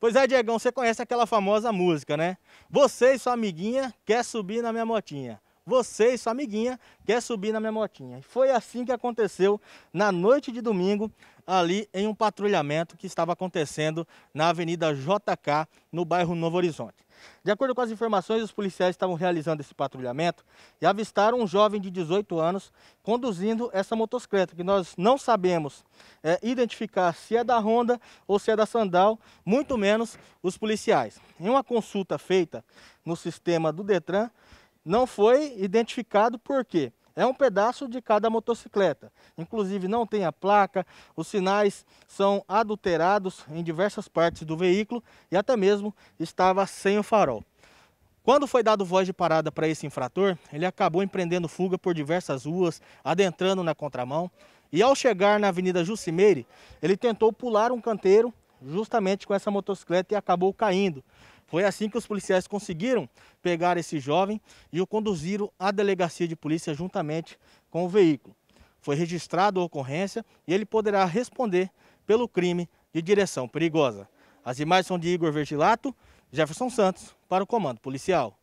Pois é, Diegão, você conhece aquela famosa música, né? Você e sua amiguinha quer subir na minha motinha. Você e sua amiguinha quer subir na minha motinha. Foi assim que aconteceu na noite de domingo, ali em um patrulhamento que estava acontecendo na Avenida JK, no bairro Novo Horizonte. De acordo com as informações, os policiais estavam realizando esse patrulhamento e avistaram um jovem de 18 anos conduzindo essa motocicleta, que nós não sabemos é, identificar se é da Honda ou se é da Sandal, muito menos os policiais. Em uma consulta feita no sistema do Detran, não foi identificado por quê? É um pedaço de cada motocicleta. Inclusive não tem a placa, os sinais são adulterados em diversas partes do veículo e até mesmo estava sem o farol. Quando foi dado voz de parada para esse infrator, ele acabou empreendendo fuga por diversas ruas, adentrando na contramão. E ao chegar na Avenida Jucimeire, ele tentou pular um canteiro justamente com essa motocicleta e acabou caindo. Foi assim que os policiais conseguiram pegar esse jovem e o conduziram à delegacia de polícia juntamente com o veículo. Foi registrada a ocorrência e ele poderá responder pelo crime de direção perigosa. As imagens são de Igor Vergilato, Jefferson Santos, para o Comando Policial.